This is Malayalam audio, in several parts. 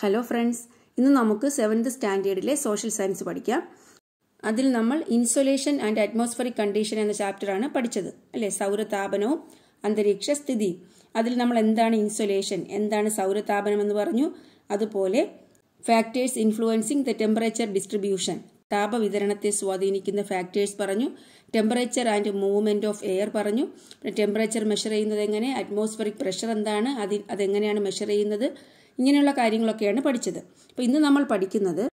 ഹലോ ഫ്രണ്ട്സ് ഇന്ന് നമുക്ക് സെവൻത് സ്റ്റാൻഡേർഡിലെ സോഷ്യൽ സയൻസ് പഠിക്കാം അതിൽ നമ്മൾ ഇൻസുലേഷൻ ആൻഡ് അറ്റ്മോസ്ഫറിക് കണ്ടീഷൻ എന്ന ചാപ്റ്ററാണ് പഠിച്ചത് അല്ലേ സൗരതാപനവും അന്തരീക്ഷ സ്ഥിതി അതിൽ നമ്മൾ എന്താണ് ഇൻസുലേഷൻ എന്താണ് സൗരതാപനം എന്ന് പറഞ്ഞു അതുപോലെ factors influencing the temperature distribution താപവിതരണത്തെ സ്വാധീനിക്കുന്ന ഫാക്ടേഴ്സ് പറഞ്ഞു temperature and movement of air പറഞ്ഞു ടെമ്പറേച്ചർ മെഷർ ചെയ്യുന്നത് എങ്ങനെ അറ്റ്മോസ്ഫറിക് പ്രഷർ എന്താണ് അതിൽ അതെങ്ങനെയാണ് മെഷർ ചെയ്യുന്നത് ഇങ്ങനെയുള്ള കാര്യങ്ങളൊക്കെയാണ് പഠിച്ചത് അപ്പോൾ ഇന്ന് നമ്മൾ പഠിക്കുന്നത്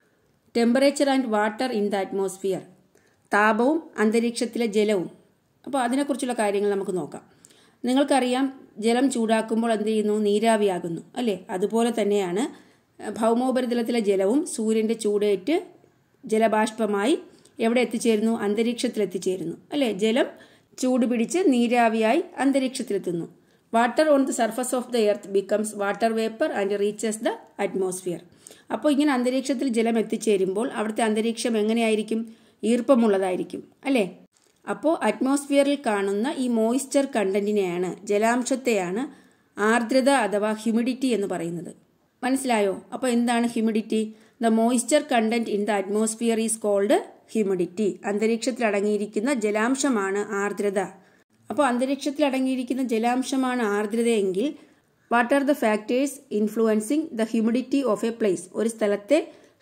temperature and water in the atmosphere താപവും അന്തരീക്ഷത്തിലെ ജലവും അപ്പോൾ അതിനെക്കുറിച്ചുള്ള കാര്യങ്ങൾ നമുക്ക് നോക്കാം നിങ്ങൾക്കറിയാം ജലം ചൂടാക്കുമ്പോൾ എന്ത് ചെയ്യുന്നു നീരാവിയാകുന്നു അല്ലേ അതുപോലെ തന്നെയാണ് ഭൗമോപരിതലത്തിലെ ജലവും സൂര്യൻ്റെ ചൂടേറ്റ് ജലബാഷ്പമായി എവിടെ എത്തിച്ചേരുന്നു അന്തരീക്ഷത്തിൽ എത്തിച്ചേരുന്നു അല്ലേ ജലം ചൂട് പിടിച്ച് നീരാവിയായി അന്തരീക്ഷത്തിലെത്തുന്നു water on the surface of the earth becomes water vapour and reaches the atmosphere അപ്പോൾ ഇങ്ങനെ അന്തരീക്ഷത്തിൽ ജലം എത്തിച്ചേരുമ്പോൾ അവിടുത്തെ അന്തരീക്ഷം എങ്ങനെയായിരിക്കും ഈർപ്പമുള്ളതായിരിക്കും അല്ലേ അപ്പോൾ അറ്റ്മോസ്ഫിയറിൽ കാണുന്ന ഈ മോയിസ്ചർ കണ്ടന്റിനെയാണ് ജലാംശത്തെയാണ് ആർദ്രത അഥവാ ഹ്യൂമിഡിറ്റി എന്ന് പറയുന്നത് മനസ്സിലായോ അപ്പോൾ എന്താണ് humidity the moisture content in the atmosphere is called humidity അന്തരീക്ഷത്തിൽ അടങ്ങിയിരിക്കുന്ന ജലാംശമാണ് ആർദ്രത അപ്പോൾ അന്തരീക്ഷത്തിൽ അടങ്ങിയിരിക്കുന്ന ജലാംശമാണ് ആർദ്രതയെങ്കിൽ what are the factors influencing the humidity of a place ഒരു സ്ഥലത്തെ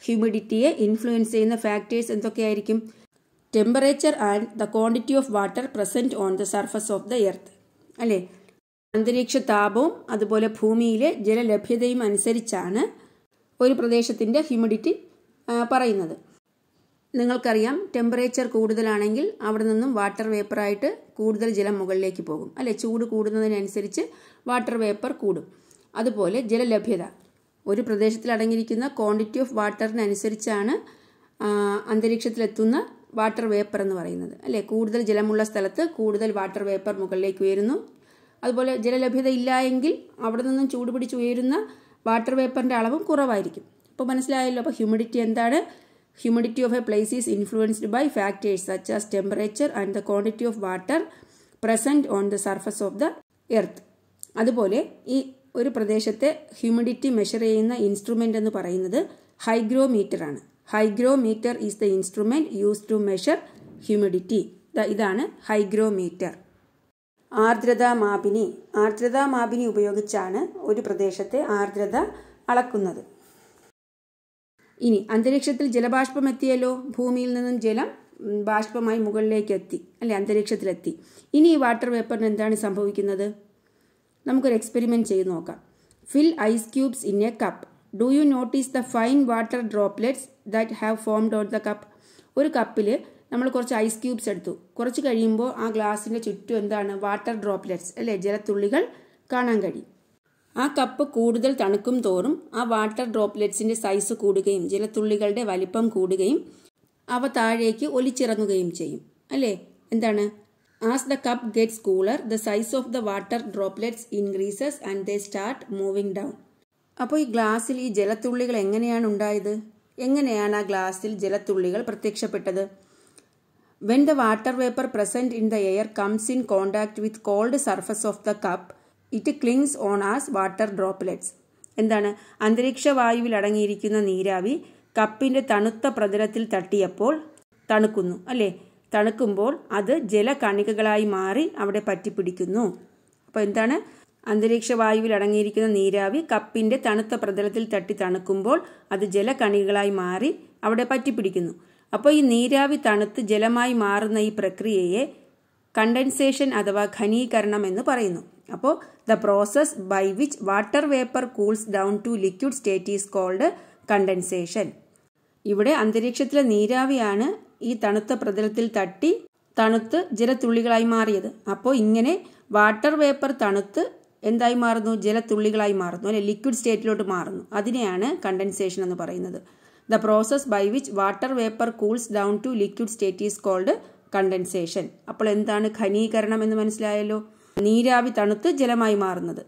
ഹ്യൂമിഡിറ്റിയെ ഇൻഫ്ലുവൻസ് ചെയ്യുന്ന ഫാക്ടേഴ്സ് എന്തൊക്കെയായിരിക്കും temperature and the quantity of water present on the surface of the earth അല്ലേ അന്തരീക്ഷ താപവും അതുപോലെ ഭൂമിയിലെ ജലലഭ്യതയും അനുസരിച്ചാണ് ഒരു പ്രദേശത്തിൻ്റെ ഹ്യൂമിഡിറ്റി പറയുന്നത് നിങ്ങൾക്കറിയാം ടെമ്പറേച്ചർ കൂടുതലാണെങ്കിൽ അവിടെ നിന്നും വാട്ടർ വേപ്പറായിട്ട് കൂടുതൽ ജലം മുകളിലേക്ക് പോകും അല്ലേ ചൂട് കൂടുന്നതിനനുസരിച്ച് വാട്ടർ വേപ്പർ കൂടും അതുപോലെ ജലലഭ്യത ഒരു പ്രദേശത്തിൽ അടങ്ങിയിരിക്കുന്ന ക്വാണ്ടിറ്റി ഓഫ് വാട്ടറിനനുസരിച്ചാണ് അന്തരീക്ഷത്തിലെത്തുന്ന വാട്ടർ വേപ്പർ എന്ന് പറയുന്നത് അല്ലേ കൂടുതൽ ജലമുള്ള സ്ഥലത്ത് കൂടുതൽ വാട്ടർ വേപ്പർ മുകളിലേക്ക് ഉയരുന്നു അതുപോലെ ജലലഭ്യത ഇല്ല എങ്കിൽ അവിടെ നിന്നും ചൂട് പിടിച്ച് ഉയരുന്ന വാട്ടർ വേപ്പറിൻ്റെ അളവും കുറവായിരിക്കും അപ്പോൾ മനസ്സിലായല്ലോ അപ്പോൾ ഹ്യൂമിഡിറ്റി എന്താണ് Humidity of a place is influenced by factors such as temperature and the quantity of water present on the surface of the earth. അതുപോലെ ഈ ഒരു പ്രദേശത്തെ ഹ്യൂമിഡിറ്റി മെഷർ ചെയ്യുന്ന ഇൻസ്ട്രുമെൻ്റ് എന്ന് പറയുന്നത് ഹൈഗ്രോമീറ്റർ ആണ് hygrometer is the instrument use to measure humidity ഇതാണ് ഹൈഗ്രോമീറ്റർ ആർദ്രതാ മാപിനി ആർദ്രതാ മാപിനി ഉപയോഗിച്ചാണ് ഒരു പ്രദേശത്തെ ആർദ്രത അളക്കുന്നത് ഇനി അന്തരീക്ഷത്തിൽ ജലബാഷ്പം എത്തിയല്ലോ ഭൂമിയിൽ നിന്നും ജലം ബാഷ്പമായി മുകളിലേക്ക് എത്തി അല്ലെ അന്തരീക്ഷത്തിലെത്തി ഇനി ഈ വാട്ടർ വേപ്പറിന് എന്താണ് സംഭവിക്കുന്നത് നമുക്കൊരു എക്സ്പെരിമെൻറ്റ് ചെയ്ത് നോക്കാം fill ice cubes in a cup do you notice the fine water droplets that have formed out the cup ഒരു കപ്പിൽ നമ്മൾ കുറച്ച് ഐസ് ക്യൂബ്സ് എടുത്തു കുറച്ച് കഴിയുമ്പോൾ ആ ഗ്ലാസിൻ്റെ ചുറ്റും എന്താണ് വാട്ടർ ഡ്രോപ്ലെറ്റ്സ് അല്ലേ ജലത്തുള്ളികൾ കാണാൻ കഴിയും ആ കപ്പ് കൂടുതൽ തണുക്കും തോറും ആ വാട്ടർ ഡ്രോപ്ലെറ്റ്സിൻ്റെ സൈസ് കൂടുകയും ജലത്തുള്ളികളുടെ വലിപ്പം കൂടുകയും അവ താഴേക്ക് ഒലിച്ചിറങ്ങുകയും ചെയ്യും അല്ലേ എന്താണ് as the cup gets cooler the size of the water droplets increases and they start moving down അപ്പോൾ ഈ ഗ്ലാസ്സിൽ ഈ ജലത്തുള്ളികൾ എങ്ങനെയാണ് ഉണ്ടായത് എങ്ങനെയാണ് ആ ഗ്ലാസ്സിൽ ജലത്തുള്ളികൾ പ്രത്യക്ഷപ്പെട്ടത് when the water vapour present in the air comes in contact with cold surface of the cup it clings on as water droplets എന്താണ് അന്തരീക്ഷ വായുവിൽ അടങ്ങിയിരിക്കുന്ന നീരാവി കപ്പിൻ്റെ തണുത്ത പ്രതലത്തിൽ തട്ടിയപ്പോൾ തണുക്കുന്നു അല്ലേ തണുക്കുമ്പോൾ അത് ജലകണികകളായി മാറി അവിടെ പറ്റിപ്പിടിക്കുന്നു അപ്പോൾ എന്താണ് അന്തരീക്ഷ വായുവിൽ അടങ്ങിയിരിക്കുന്ന നീരാവി കപ്പിൻ്റെ തണുത്ത പ്രതലത്തിൽ തട്ടി തണുക്കുമ്പോൾ അത് ജലകണികകളായി മാറി അവിടെ പറ്റിപ്പിടിക്കുന്നു അപ്പോൾ ഈ നീരാവി തണുത്ത് ജലമായി മാറുന്ന ഈ പ്രക്രിയയെ കണ്ടൻസേഷൻ അഥവാ ഘനീകരണം എന്ന് പറയുന്നു അപ്പോൾ the process by which water vapour cools down to liquid state is called condensation ഇവിടെ അന്തരീക്ഷത്തിലെ നീരാവിയാണ് ഈ തണുത്ത പ്രതലത്തിൽ തട്ടി തണുത്ത് ജലത്തുള്ളികളായി മാറിയത് അപ്പോൾ ഇങ്ങനെ വാട്ടർ വേപ്പർ തണുത്ത് എന്തായി മാറുന്നു ജലത്തുള്ളികളായി മാറുന്നു അല്ലെ ലിക്വിഡ് സ്റ്റേറ്റിലോട്ട് മാറുന്നു അതിനെയാണ് കണ്ടൻസേഷൻ എന്ന് പറയുന്നത് the process by which water vapour cools down to liquid state is called condensation അപ്പോൾ എന്താണ് ഖനീകരണം എന്ന് മനസ്സിലായല്ലോ നീരാവി തണുത്ത് ജലമായി മാറുന്നത്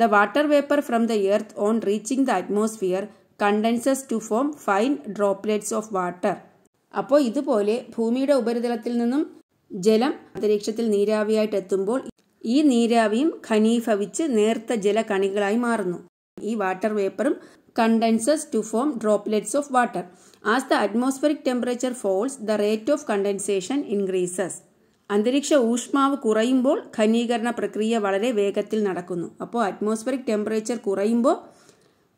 the water vapour from the earth on reaching the atmosphere condenses to form fine droplets of water അപ്പോൾ ഇതുപോലെ ഭൂമിയുടെ ഉപരിതലത്തിൽ നിന്നും ജലം അന്തരീക്ഷത്തിൽ നീരാവിയായിട്ട് എത്തുമ്പോൾ ഈ നീരാവിയും ഖനീഫവിച്ച് നേർത്ത ജലകണികളായി മാറുന്നു ഈ വാട്ടർ വേപ്പറും condenses to form droplets of water as the atmospheric temperature falls the rate of condensation increases അന്തരീക്ഷ ഊഷ്മാവ് കുറയുമ്പോൾ ഖനീകരണ പ്രക്രിയ വളരെ വേഗത്തിൽ നടക്കുന്നു അപ്പോൾ അറ്റ്മോസ്ഫിയറിക് ടെമ്പറേച്ചർ കുറയുമ്പോൾ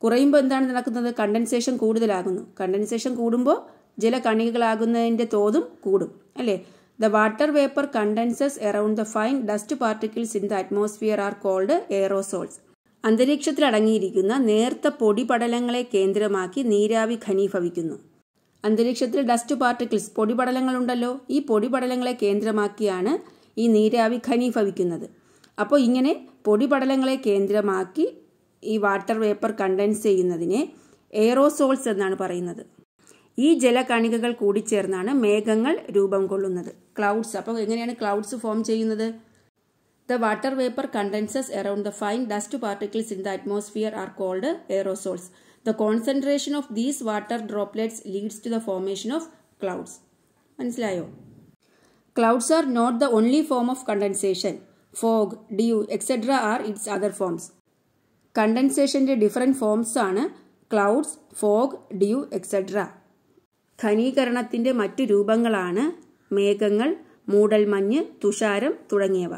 കുറയുമ്പോൾ എന്താണ് നടക്കുന്നത് കണ്ടൻസേഷൻ കൂടുതലാകുന്നു കണ്ടൻസേഷൻ കൂടുമ്പോൾ കണികകളാകുന്നതിൻ്റെ തോതും കൂടും അല്ലേ the water vapour condenses around the fine dust particles in the atmosphere are called aerosols അന്തരീക്ഷത്തിൽ അടങ്ങിയിരിക്കുന്ന നേർത്ത പൊടിപടലങ്ങളെ കേന്ദ്രമാക്കി നീരാവി ഖനീഭവിക്കുന്നു അന്തരീക്ഷത്തിൽ ഡസ്റ്റ് പാർട്ടിക്കിൾസ് പൊടിപടലങ്ങളുണ്ടല്ലോ ഈ പൊടിപടലങ്ങളെ കേന്ദ്രമാക്കിയാണ് ഈ നീരാവി ഖനീഭവിക്കുന്നത് അപ്പോൾ ഇങ്ങനെ പൊടിപടലങ്ങളെ കേന്ദ്രമാക്കി ഈ വാട്ടർ വേപ്പർ കണ്ടൻസ് ചെയ്യുന്നതിനെ എയറോസോൾസ് എന്നാണ് പറയുന്നത് ഈ ജലകണികകൾ കൂടിച്ചേർന്നാണ് മേഘങ്ങൾ രൂപം കൊള്ളുന്നത് ക്ലൗഡ്സ് അപ്പോൾ എങ്ങനെയാണ് ക്ലൗഡ്സ് ഫോം ചെയ്യുന്നത് the water vapour condenses around the fine dust particles in the atmosphere are called aerosols the concentration of these water droplets leads to the formation of clouds മനസ്സിലായോ clouds are not the only form of condensation fog dew etcetera are its other forms കണ്ടൻസേഷൻ്റെ ഡിഫറെൻറ്റ് ഫോംസ് ആണ് ക്ലൗഡ്സ് ഫോഗ് ഡ്യൂ എക്സെട്ര ഖനീകരണത്തിൻ്റെ മറ്റു രൂപങ്ങളാണ് മേഘങ്ങൾ മൂടൽമഞ്ഞ് തുഷാരം തുടങ്ങിയവ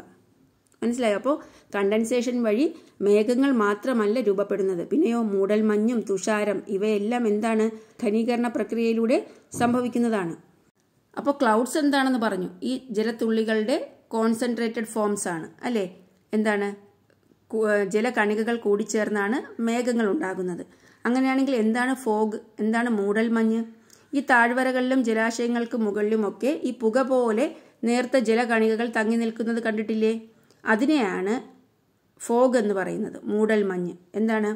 മനസ്സിലായോ അപ്പോൾ കണ്ടൻസേഷൻ വഴി മേഘങ്ങൾ മാത്രമല്ല രൂപപ്പെടുന്നത് പിന്നെയോ മൂടൽമഞ്ഞും തുഷാരം ഇവയെല്ലാം എന്താണ് ഘനീകരണ പ്രക്രിയയിലൂടെ സംഭവിക്കുന്നതാണ് അപ്പോൾ ക്ലൗഡ്സ് എന്താണെന്ന് പറഞ്ഞു ഈ ജലത്തുള്ളികളുടെ കോൺസെൻട്രേറ്റഡ് ഫോംസ് ആണ് അല്ലേ എന്താണ് ജലകണികകൾ കൂടിച്ചേർന്നാണ് മേഘങ്ങൾ ഉണ്ടാകുന്നത് അങ്ങനെയാണെങ്കിൽ എന്താണ് ഫോഗ് എന്താണ് മൂടൽമഞ്ഞ് ഈ താഴ്വരകളിലും ജലാശയങ്ങൾക്ക് മുകളിലുമൊക്കെ ഈ പുക പോലെ നേർത്ത ജലകണികകൾ തങ്ങി നിൽക്കുന്നത് കണ്ടിട്ടില്ലേ അതിനെയാണ് ഫോഗ് എന്ന് പറയുന്നത് മൂടൽ മഞ്ഞ് എന്താണ്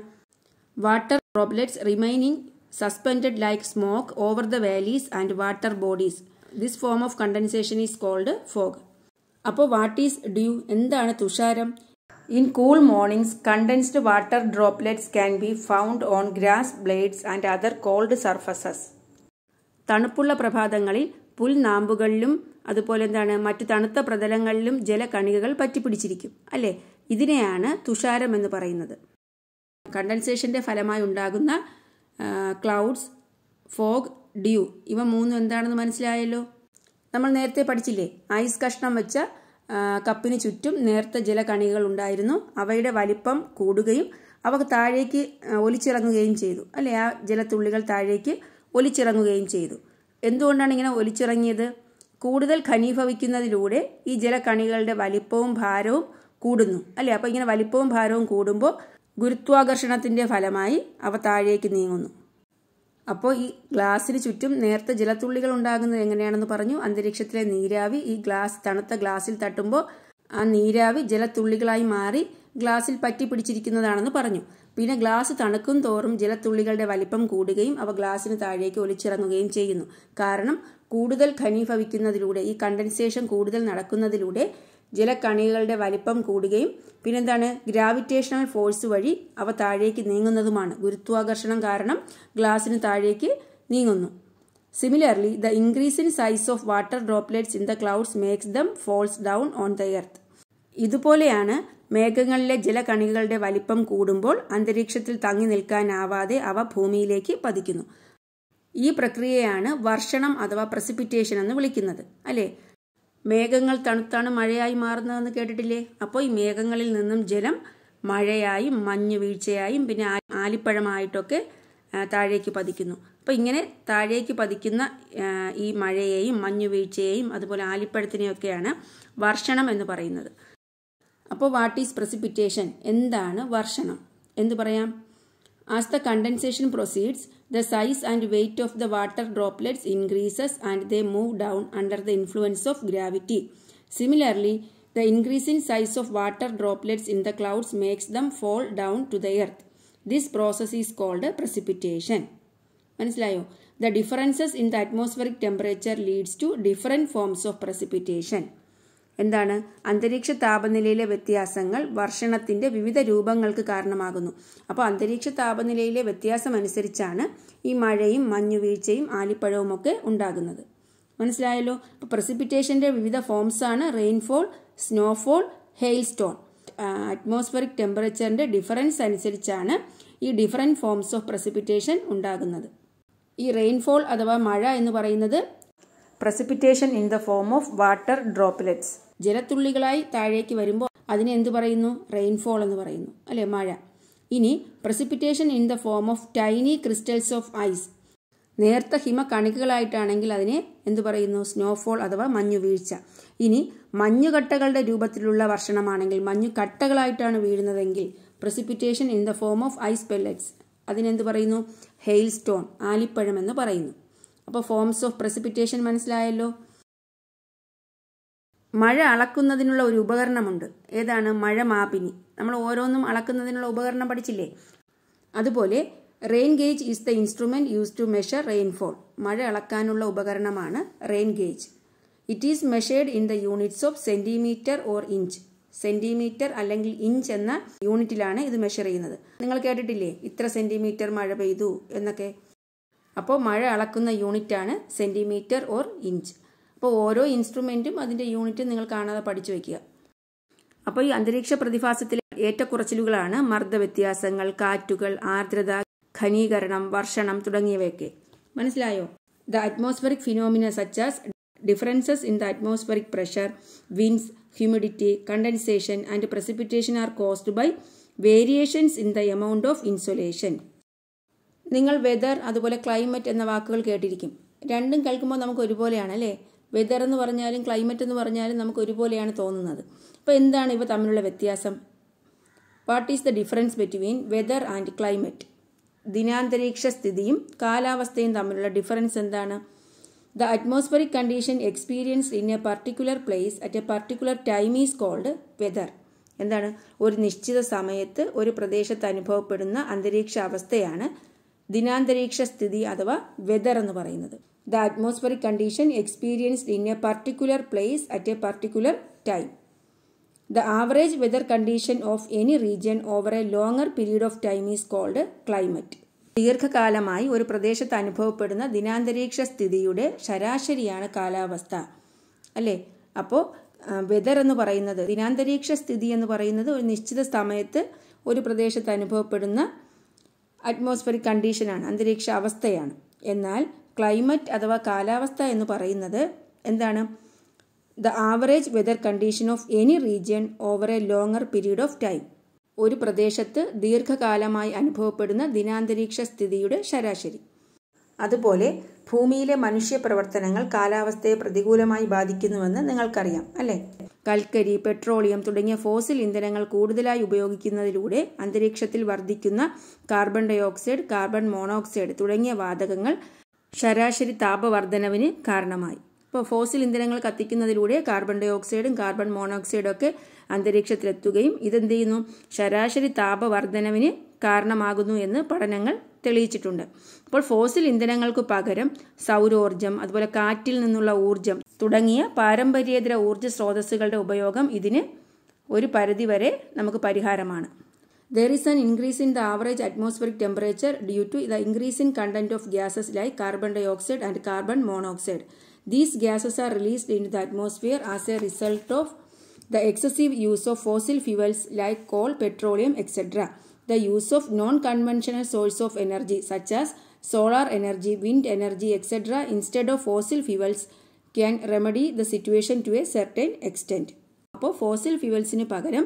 water droplets remaining suspended like smoke over the valleys and water bodies this form of condensation is called fog അപ്പോൾ വാട്ട് ഈസ് ഡ്യൂ എന്താണ് തുഷാരം in cool mornings, condensed water droplets can be found on grass blades and other cold surfaces. തണുപ്പുള്ള പ്രഭാതങ്ങളിൽ പുൽനാമ്പുകളിലും അതുപോലെ എന്താണ് മറ്റു തണുത്ത പ്രതലങ്ങളിലും ജലകണികകൾ പറ്റിപ്പിടിച്ചിരിക്കും അല്ലേ ഇതിനെയാണ് തുഷാരം എന്ന് പറയുന്നത് കണ്ടൻസേഷന്റെ ഫലമായി ഉണ്ടാകുന്ന ക്ലൗഡ്സ് ഫോഗ് ഡ്യൂ ഇവ മൂന്നും എന്താണെന്ന് മനസ്സിലായല്ലോ നമ്മൾ നേരത്തെ പഠിച്ചില്ലേ ഐസ് കഷ്ണം വെച്ച കപ്പിന് ചുറ്റും നേർത്ത ജലകണികകൾ ഉണ്ടായിരുന്നു അവയുടെ വലിപ്പം കൂടുകയും അവ താഴേക്ക് ഒലിച്ചിറങ്ങുകയും ചെയ്തു അല്ലെ ആ ജലത്തുള്ളികൾ താഴേക്ക് ഒലിച്ചിറങ്ങുകയും ചെയ്തു എന്തുകൊണ്ടാണ് ഇങ്ങനെ ഒലിച്ചിറങ്ങിയത് കൂടുതൽ ഖനീഭവിക്കുന്നതിലൂടെ ഈ ജലകണികളുടെ വലിപ്പവും ഭാരവും കൂടുന്നു അല്ലേ അപ്പോൾ ഇങ്ങനെ വലിപ്പവും ഭാരവും കൂടുമ്പോൾ ഗുരുത്വാകർഷണത്തിന്റെ ഫലമായി അവ താഴേക്ക് നീങ്ങുന്നു അപ്പോൾ ഈ ഗ്ലാസ്സിന് ചുറ്റും നേർത്ത ജലത്തുള്ളികൾ ഉണ്ടാകുന്നത് എങ്ങനെയാണെന്ന് പറഞ്ഞു അന്തരീക്ഷത്തിലെ നീരാവി ഈ ഗ്ലാസ് തണുത്ത ഗ്ലാസ്സിൽ തട്ടുമ്പോൾ ആ നീരാവി ജലത്തുള്ളികളായി മാറി ഗ്ലാസ്സിൽ പറ്റി പിടിച്ചിരിക്കുന്നതാണെന്ന് പറഞ്ഞു പിന്നെ ഗ്ലാസ് തണുക്കും തോറും ജലത്തുള്ളികളുടെ വലിപ്പം കൂടുകയും അവ ഗ്ലാസിന് താഴേക്ക് ഒലിച്ചിറങ്ങുകയും ചെയ്യുന്നു കാരണം കൂടുതൽ ഖനീഭവിക്കുന്നതിലൂടെ ഈ കണ്ടൻസേഷൻ കൂടുതൽ നടക്കുന്നതിലൂടെ ജലക്കണികകളുടെ വലിപ്പം കൂടുകയും പിന്നെന്താണ് ഗ്രാവിറ്റേഷണൽ ഫോഴ്സ് വഴി അവ താഴേക്ക് നീങ്ങുന്നതുമാണ് ഗുരുത്വാകർഷണം കാരണം ഗ്ലാസിന് താഴേക്ക് നീങ്ങുന്നു similarly the increase in size of water droplets in the clouds makes them falls down on the earth ഇതുപോലെയാണ് മേഘങ്ങളിലെ ജലകണികകളുടെ വലിപ്പം കൂടുമ്പോൾ അന്തരീക്ഷത്തിൽ തങ്ങി നിൽക്കാനാവാതെ അവ ഭൂമിയിലേക്ക് പതിക്കുന്നു ഈ പ്രക്രിയയാണ് വർഷണം അഥവാ പ്രസിപ്പിറ്റേഷൻ എന്ന് വിളിക്കുന്നത് അല്ലേ മേഘങ്ങൾ തണുത്താണ് മഴയായി മാറുന്നതെന്ന് കേട്ടിട്ടില്ലേ അപ്പോൾ ഈ മേഘങ്ങളിൽ നിന്നും ജലം മഴയായും മഞ്ഞ് വീഴ്ചയായും പിന്നെ ആലിപ്പഴമായിട്ടൊക്കെ താഴേക്ക് പതിക്കുന്നു അപ്പോൾ ഇങ്ങനെ താഴേക്ക് പതിക്കുന്ന ഈ മഴയെയും മഞ്ഞുവീഴ്ചയെയും അതുപോലെ ആലിപ്പഴത്തിനെയൊക്കെയാണ് വർഷണം എന്ന് പറയുന്നത് അപ്പോൾ വാട്ട് ഈസ് പ്രസിപ്പിറ്റേഷൻ എന്താണ് വർഷണം എന്ന് പറയാം as the condensation proceeds the size and weight of the water droplets increases and they move down under the influence of gravity similarly the increase in size of water droplets in the clouds makes them fall down to the earth this process is called precipitation മനസ്സിലായോ the differences in the atmospheric temperature leads to different forms of precipitation എന്താണ് അന്തരീക്ഷ താപനിലയിലെ വ്യത്യാസങ്ങൾ വർഷണത്തിൻ്റെ വിവിധ രൂപങ്ങൾക്ക് കാരണമാകുന്നു അപ്പോൾ അന്തരീക്ഷ താപനിലയിലെ വ്യത്യാസം അനുസരിച്ചാണ് ഈ മഴയും മഞ്ഞുവീഴ്ചയും ആലിപ്പഴവും ഒക്കെ ഉണ്ടാകുന്നത് മനസ്സിലായല്ലോ അപ്പോൾ പ്രസിപ്പിറ്റേഷൻ്റെ വിവിധ ഫോംസാണ് rainfall snowfall hailstone atmospheric ടെമ്പറേച്ചറിൻ്റെ ഡിഫറൻസ് അനുസരിച്ചാണ് ഈ ഡിഫറെൻറ്റ് ഫോംസ് ഓഫ് പ്രസിപ്പിറ്റേഷൻ ഉണ്ടാകുന്നത് ഈ റെയിൻഫോൾ അഥവാ മഴ എന്ന് പറയുന്നത് precipitation in the form of water droplets ജലത്തുള്ളികളായി താഴേക്ക് വരുമ്പോൾ അതിനെ എന്ത് പറയുന്നു റെയിൻഫോൾ എന്ന് പറയുന്നു അല്ലെ മഴ ഇനി precipitation in the form of tiny crystals of ice നേർത്ത ഹിമ കണികകളായിട്ടാണെങ്കിൽ അതിനെ എന്തു പറയുന്നു സ്നോഫോൾ അഥവാ മഞ്ഞു വീഴ്ച ഇനി മഞ്ഞുകട്ടകളുടെ രൂപത്തിലുള്ള വർഷണമാണെങ്കിൽ കട്ടകളായിട്ടാണ് വീഴുന്നതെങ്കിൽ precipitation in the form of ice pellets അതിനെന്ത് പറയുന്നു ഹെയിൽ സ്റ്റോൺ ആലിപ്പഴം എന്ന് പറയുന്നു അപ്പോൾ ഫോംസ് ഓഫ് പ്രസിപ്പിറ്റേഷൻ മനസ്സിലായല്ലോ മഴ അളക്കുന്നതിനുള്ള ഒരു ഉപകരണമുണ്ട് ഏതാണ് മഴ മാപിനി നമ്മൾ ഓരോന്നും അളക്കുന്നതിനുള്ള ഉപകരണം പഠിച്ചില്ലേ അതുപോലെ rain gauge is the instrument use to measure rainfall മഴ അളക്കാനുള്ള ഉപകരണമാണ് rain gauge it is measured in the units of centimetre or inch centimetre അല്ലെങ്കിൽ ഇഞ്ച് എന്ന യൂണിറ്റിലാണ് ഇത് മെഷർ ചെയ്യുന്നത് നിങ്ങൾ കേട്ടിട്ടില്ലേ ഇത്ര സെന്റിമീറ്റർ മഴ പെയ്തു എന്നൊക്കെ അപ്പോൾ മഴ അളക്കുന്ന യൂണിറ്റാണ് സെന്റിമീറ്റർ ഓർ ഇഞ്ച് അപ്പോൾ ഓരോ ഇൻസ്ട്രുമെൻറ്റും അതിൻ്റെ യൂണിറ്റും നിങ്ങൾ കാണാതെ പഠിച്ചു വയ്ക്കുക അപ്പോൾ ഈ അന്തരീക്ഷ പ്രതിഭാസത്തിലെ ഏറ്റക്കുറച്ചിലുകളാണ് മർദ്ദവ്യത്യാസങ്ങൾ കാറ്റുകൾ ആർദ്രത ഖനീകരണം വർഷണം തുടങ്ങിയവയൊക്കെ മനസ്സിലായോ the atmospheric phenomena such as differences in the atmospheric pressure winds humidity condensation and precipitation are caused by variations in the amount of insolation നിങ്ങൾ വെതർ അതുപോലെ ക്ലൈമറ്റ് എന്ന വാക്കുകൾ കേട്ടിരിക്കും രണ്ടും കേൾക്കുമ്പോൾ നമുക്ക് ഒരുപോലെയാണ് അല്ലേ വെതർ എന്ന് പറഞ്ഞാലും ക്ലൈമറ്റ് എന്ന് പറഞ്ഞാലും നമുക്ക് ഒരുപോലെയാണ് തോന്നുന്നത് അപ്പോൾ എന്താണ് ഇവ തമ്മിലുള്ള വ്യത്യാസം what is the difference between weather and climate ദിനാന്തരീക്ഷ സ്ഥിതിയും കാലാവസ്ഥയും തമ്മിലുള്ള ഡിഫറൻസ് എന്താണ് the atmospheric condition experienced in a particular place at a particular time is called weather എന്താണ് ഒരു നിശ്ചിത സമയത്ത് ഒരു പ്രദേശത്ത് അനുഭവപ്പെടുന്ന അന്തരീക്ഷ അവസ്ഥയാണ് ദിനാന്തരീക്ഷ സ്ഥിതി അഥവാ വെതർ എന്ന് പറയുന്നത് the atmospheric condition experienced in a particular place at a particular time the average weather condition of any region over a longer period of time is called climate ദീർഘകാലമായി ഒരു പ്രദേശത്ത് അനുഭവപ്പെടുന്ന ദിനാന്തരീക്ഷ സ്ഥിതിയുടെ ശരാശരിയാണ് കാലാവസ്ഥ അല്ലേ അപ്പോൾ വെതർ എന്ന് പറയുന്നത് ദിനാന്തരീക്ഷ സ്ഥിതി എന്ന് പറയുന്നത് ഒരു നിശ്ചിത സമയത്ത് ഒരു പ്രദേശത്ത് അനുഭവപ്പെടുന്ന അറ്റ്മോസ്ഫിയറിക് കണ്ടീഷനാണ് അന്തരീക്ഷ അവസ്ഥയാണ് എന്നാൽ ക്ലൈമറ്റ് അഥവാ കാലാവസ്ഥ എന്ന് പറയുന്നത് എന്താണ് the average weather condition of any region over a longer period of time ഒരു പ്രദേശത്ത് ദീർഘകാലമായി അനുഭവപ്പെടുന്ന ദിനാന്തരീക്ഷ സ്ഥിതിയുടെ ശരാശരി അതുപോലെ ഭൂമിയിലെ മനുഷ്യപ്രവർത്തനങ്ങൾ കാലാവസ്ഥയെ പ്രതികൂലമായി ബാധിക്കുന്നുവെന്ന് നിങ്ങൾക്കറിയാം അല്ലേ കൽക്കരി പെട്രോളിയം തുടങ്ങിയ ഫോസിൽ ഇന്ധനങ്ങൾ കൂടുതലായി ഉപയോഗിക്കുന്നതിലൂടെ അന്തരീക്ഷത്തിൽ വർദ്ധിക്കുന്ന carbon dioxide carbon monoxide തുടങ്ങിയ വാതകങ്ങൾ ശരാശരി താപവർദ്ധനവിന് കാരണമായി ഇപ്പോൾ ഫോസിൽ ഇന്ധനങ്ങൾ കത്തിക്കുന്നതിലൂടെ കാർബൺ ഡൈ ഓക്സൈഡും കാർബൺ മോണോക്സൈഡും ഒക്കെ അന്തരീക്ഷത്തിലെത്തുകയും ഇതെന്ത് ചെയ്യുന്നു ശരാശരി താപവർദ്ധനവിന് കാരണമാകുന്നു എന്ന് പഠനങ്ങൾ തെളിയിച്ചിട്ടുണ്ട് അപ്പോൾ ഫോസിൽ ഇന്ധനങ്ങൾക്ക് പകരം സൗരോർജം അതുപോലെ കാറ്റിൽ നിന്നുള്ള ഊർജം തുടങ്ങിയ പാരമ്പര്യേതര ഊർജ സ്രോതസ്സുകളുടെ ഉപയോഗം ഇതിന് ഒരു പരിധിവരെ നമുക്ക് പരിഹാരമാണ് there is an increase in the average atmospheric temperature due to the increase in content of gases like carbon dioxide and carbon monoxide these gases are released in the atmosphere as a result of the excessive use of fossil fuels like coal petroleum etcetera the use of non conventional source of energy such as solar energy wind energy etc. Instead of fossil fuels can remedy the situation to a certain extent അപ്പോൾ ഫോസിൽ ഫ്യൂവൽസിന് പകരം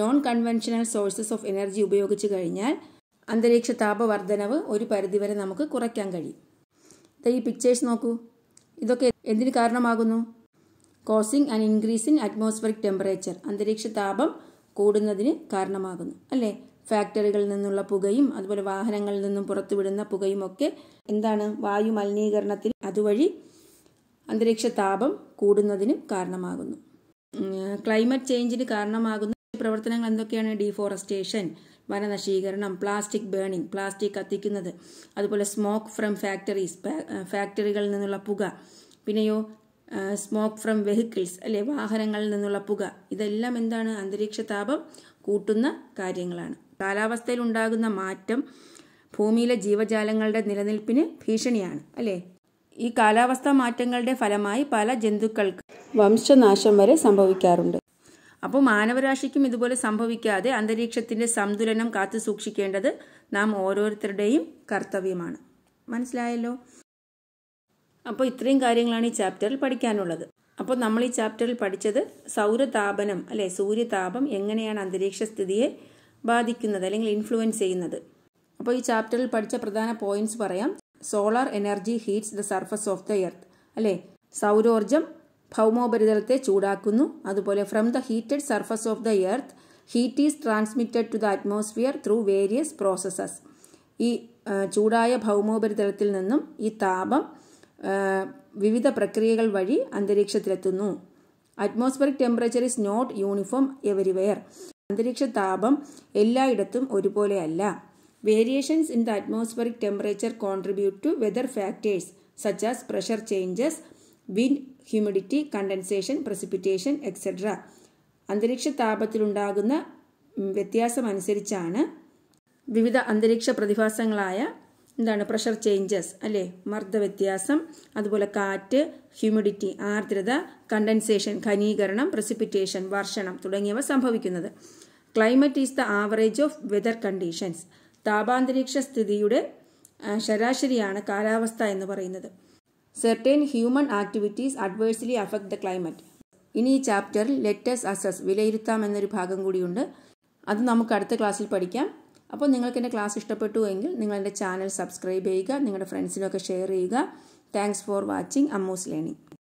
non conventional sources of energy ഉപയോഗിച്ച് കഴിഞ്ഞാൽ അന്തരീക്ഷ താപവർദ്ധനവ് ഒരു പരിധിവരെ നമുക്ക് കുറയ്ക്കാൻ കഴിയും ഈ പിക്ചേഴ്സ് നോക്കൂ ഇതൊക്കെ എന്തിനു കാരണമാകുന്നു causing and increase in atmospheric temperature അന്തരീക്ഷ താപം കൂടുന്നതിന് കാരണമാകുന്നു അല്ലേ ഫാക്ടറികളിൽ നിന്നുള്ള പുകയും അതുപോലെ വാഹനങ്ങളിൽ നിന്നും പുറത്തുവിടുന്ന ഒക്കെ എന്താണ് വായു മലിനീകരണത്തിൽ അതുവഴി അന്തരീക്ഷ താപം കൂടുന്നതിന് കാരണമാകുന്നു ക്ലൈമറ്റ് ചേഞ്ചിന് കാരണമാകുന്ന പ്രവർത്തനങ്ങൾ എന്തൊക്കെയാണ് ഡീഫോറസ്റ്റേഷൻ വനനശീകരണം പ്ലാസ്റ്റിക് ബേണിംഗ് പ്ലാസ്റ്റിക് കത്തിക്കുന്നത് അതുപോലെ സ്മോക്ക് ഫ്രം ഫാക്ടറീസ് ഫാക്ടറികളിൽ നിന്നുള്ള പുക പിന്നെയോ സ്മോക്ക് ഫ്രം വെഹിക്കിൾസ് അല്ലെ വാഹനങ്ങളിൽ നിന്നുള്ള പുക ഇതെല്ലാം എന്താണ് അന്തരീക്ഷ താപം കൂട്ടുന്ന കാര്യങ്ങളാണ് ഉണ്ടാകുന്ന മാറ്റം ഭൂമിയിലെ ജീവജാലങ്ങളുടെ നിലനിൽപ്പിന് ഭീഷണിയാണ് അല്ലേ ഈ കാലാവസ്ഥാ മാറ്റങ്ങളുടെ ഫലമായി പല ജന്തുക്കൾക്ക് വംശനാശം വരെ സംഭവിക്കാറുണ്ട് അപ്പോൾ മാനവരാശിക്കും ഇതുപോലെ സംഭവിക്കാതെ അന്തരീക്ഷത്തിൻ്റെ സന്തുലനം കാത്തു സൂക്ഷിക്കേണ്ടത് നാം ഓരോരുത്തരുടെയും കർത്തവ്യമാണ് മനസ്സിലായല്ലോ അപ്പോൾ ഇത്രയും കാര്യങ്ങളാണ് ഈ ചാപ്റ്ററിൽ പഠിക്കാനുള്ളത് അപ്പോൾ നമ്മൾ ഈ ചാപ്റ്ററിൽ പഠിച്ചത് സൗരതാപനം അല്ലെ സൂര്യതാപം എങ്ങനെയാണ് അന്തരീക്ഷ സ്ഥിതിയെ ബാധിക്കുന്നത് അല്ലെങ്കിൽ ഇൻഫ്ലുവൻസ് ചെയ്യുന്നത് അപ്പോൾ ഈ ചാപ്റ്ററിൽ പഠിച്ച പ്രധാന പോയിന്റ്സ് പറയാം solar energy heats the surface of the earth അല്ലേ സൗരോർജം ഭൗമോപരിതലത്തെ ചൂടാക്കുന്നു അതുപോലെ from the heated surface of the earth heat is transmitted to the atmosphere through various processes ഈ ചൂടായ ഭൗമോപരിതലത്തിൽ നിന്നും ഈ താപം വിവിധ പ്രക്രിയകൾ വഴി അന്തരീക്ഷത്തിലെത്തുന്നു atmospheric temperature is not uniform everywhere അന്തരീക്ഷ താപം എല്ലായിടത്തും ഒരുപോലെയല്ല variations in the atmospheric temperature contribute to weather factors such as pressure changes wind humidity condensation precipitation etcetera അന്തരീക്ഷ താപത്തിലുണ്ടാകുന്ന വ്യത്യാസമനുസരിച്ചാണ് വിവിധ അന്തരീക്ഷ പ്രതിഭാസങ്ങളായ എന്താണ് പ്രഷർ ചേഞ്ചസ് അല്ലേ മർദ്ദവ്യത്യാസം അതുപോലെ കാറ്റ് ഹ്യൂമിഡിറ്റി ആർദ്രത കണ്ടൻസേഷൻ ഖനീകരണം പ്രസിപ്പിറ്റേഷൻ വർഷണം തുടങ്ങിയവ സംഭവിക്കുന്നത് climate is the average of weather conditions താപാന്തരീക്ഷ സ്ഥിതിയുടെ ശരാശരിയാണ് കാലാവസ്ഥ എന്ന് പറയുന്നത് certain human activities adversely affect the climate ഇനി ഈ ചാപ്റ്ററിൽ ലെറ്റസ് അസസ് വിലയിരുത്താം എന്നൊരു ഭാഗം കൂടിയുണ്ട് അത് നമുക്ക് അടുത്ത ക്ലാസ്സിൽ പഠിക്കാം അപ്പോൾ നിങ്ങൾക്ക് എൻ്റെ ക്ലാസ് ഇഷ്ടപ്പെട്ടു എങ്കിൽ നിങ്ങൾ എൻ്റെ ചാനൽ സബ്സ്ക്രൈബ് ചെയ്യുക നിങ്ങളുടെ ഫ്രണ്ട്സിനൊക്കെ ഷെയർ ചെയ്യുക thanks for watching Ammu's learning